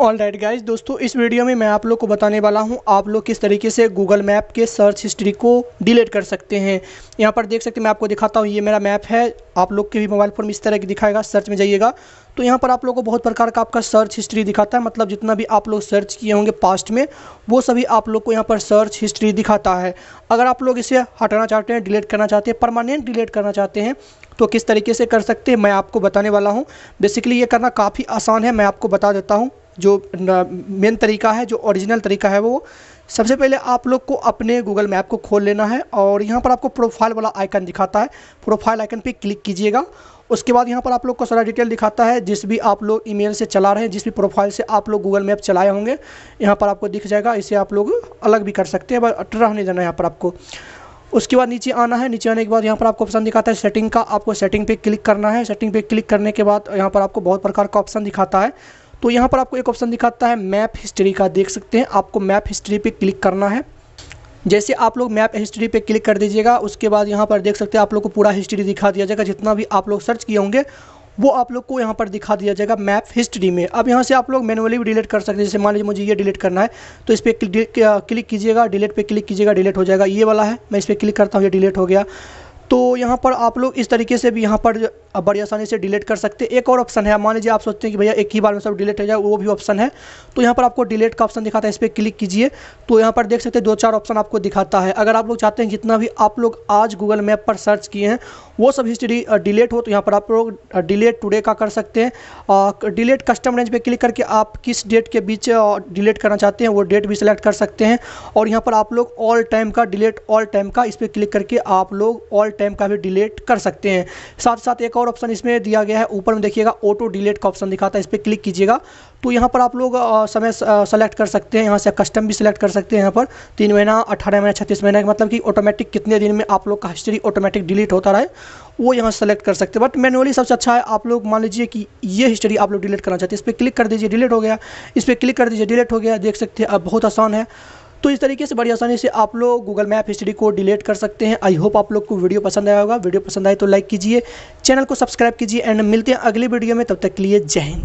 all right guys दोस्तों इस video में मैं आप लोग को बताने वाला हूं आप लोग किस तरीके से गूगल मैप के सर्च हिस्ट्री को डिलीट कर सकते हैं यहां पर देख सकते हैं मैं आपको दिखाता हूं ये मेरा मैप है आप लोग के भी मोबाइल फ़ोन में इस तरह की दिखाएगा सर्च में जाइएगा तो यहाँ पर आप लोग को बहुत प्रकार का आपका सर्च हिस्ट्री दिखाता है मतलब जितना भी आप लोग सर्च किए होंगे पास्ट में वो सभी आप लोग को यहाँ पर सर्च हिस्ट्री दिखाता है अगर आप लोग इसे हटाना चाहते हैं डिलीट करना चाहते हैं परमानेंट डिलीट करना चाहते हैं तो किस तरीके से कर सकते हैं मैं आपको बताने वाला हूँ बेसिकली ये करना काफ़ी आसान है मैं आपको बता देता हूँ जो मेन तरीका है जो ओरिजिनल तरीका है वो सबसे पहले आप लोग को अपने गूगल मैप को खोल लेना है और यहाँ पर आपको प्रोफाइल वाला आइकन दिखाता है प्रोफाइल आइकन पे क्लिक कीजिएगा उसके बाद यहाँ पर आप लोग को सारा डिटेल दिखाता है जिस भी आप लोग ईमेल से चला रहे हैं जिस भी प्रोफाइल से आप लोग गूगल मैप चलाए होंगे यहाँ पर आपको दिख जाएगा इसे आप लोग अलग भी कर सकते हैं बट रहने देना यहाँ पर आपको उसके बाद नीचे आना है नीचे आने के बाद यहाँ पर आपको ऑप्शन दिखाता है सेटिंग का आपको सेटिंग पे क्लिक करना है सेटिंग पे क्लिक करने के बाद यहाँ पर आपको बहुत प्रकार का ऑप्शन दिखाता है तो यहाँ पर आपको एक ऑप्शन दिखाता है मैप हिस्ट्री का देख सकते हैं आपको मैप हिस्ट्री पे क्लिक करना है जैसे आप लोग मैप हिस्ट्री पे क्लिक कर दीजिएगा उसके बाद यहाँ पर देख सकते हैं आप लोग को पूरा हिस्ट्री दिखा दिया जाएगा जितना भी आप लोग सर्च किए होंगे वो आप लोग को यहाँ पर दिखा दिया जाएगा मैप हिस्ट्री में अब यहाँ से आप लोग मैनुअली भी डिलीट कर सकते हैं जैसे मान लीजिए मुझे ये डिलीट करना है तो इस पर क्लिक कीजिएगा डिलीट पर क्लिक कीजिएगा डिलीट हो जाएगा ये वाला है मैं इस पर क्लिक करता हूँ ये डिलीट हो गया तो यहाँ पर आप लोग इस तरीके से भी यहाँ पर बड़ी आसानी से डिलीट कर सकते हैं एक और ऑप्शन है मान लीजिए आप सोचते हैं कि भैया एक ही बार में सब डिलीट हो जाए वो भी ऑप्शन है तो यहाँ पर आपको डिलीट का ऑप्शन दिखाता है इस पर क्लिक कीजिए तो यहाँ पर देख सकते हैं दो चार ऑप्शन आपको दिखाता है अगर आप लोग चाहते हैं जितना भी आप लोग आज गूगल मैप पर सर्च किए हैं वो सब हिस्ट्री डिलीट हो तो यहाँ पर आप लोग डिलीट टूडे का कर सकते हैं डिलीट कस्टम रेंज पर क्लिक करके आप किस डेट के बीच डिलीट करना चाहते हैं वो डेट भी सिलेक्ट कर सकते हैं और यहाँ पर आप लोग ऑल टाइम का डिलीट ऑल टाइम का इस पर क्लिक करके आप लोग ऑल टाइम का भी डिलीट कर सकते हैं साथ साथ एक और ऑप्शन इसमें दिया गया है ऊपर में देखिएगा ऑटो डिलीट का ऑप्शन दिखाता है इस पर क्लिक कीजिएगा तो यहाँ पर आप लोग समय सेलेक्ट कर सकते हैं यहाँ से कस्टम भी सिलेक्ट कर सकते हैं यहाँ पर तीन महीना अठारह महीना छत्तीस महीना मतलब कि ऑटोमेटिक कितने दिन में आप लोग का हिस्ट्री ऑटोमेटिक डिलीट होता रहे वो यहाँ सेलेक्ट कर सकते हैं बट मैनुअली सबसे अच्छा है आप लोग मान लीजिए कि ये हिस्ट्री आप लोग डिलीट करना चाहते हैं इस पर क्लिक कर दीजिए डिलीट हो गया इस पर क्लिक कर दीजिए डिलीट हो गया देख सकते हैं अब बहुत आसान है तो इस तरीके से बड़ी आसानी से आप लोग गूगल मैप हिस्ट्री को डिलीट कर सकते हैं आई होप आप लोग को वीडियो पसंद आया होगा वीडियो पसंद आए तो लाइक कीजिए चैनल को सब्सक्राइब कीजिए एंड मिलते हैं अगली वीडियो में तब तक के लिए जय हिंद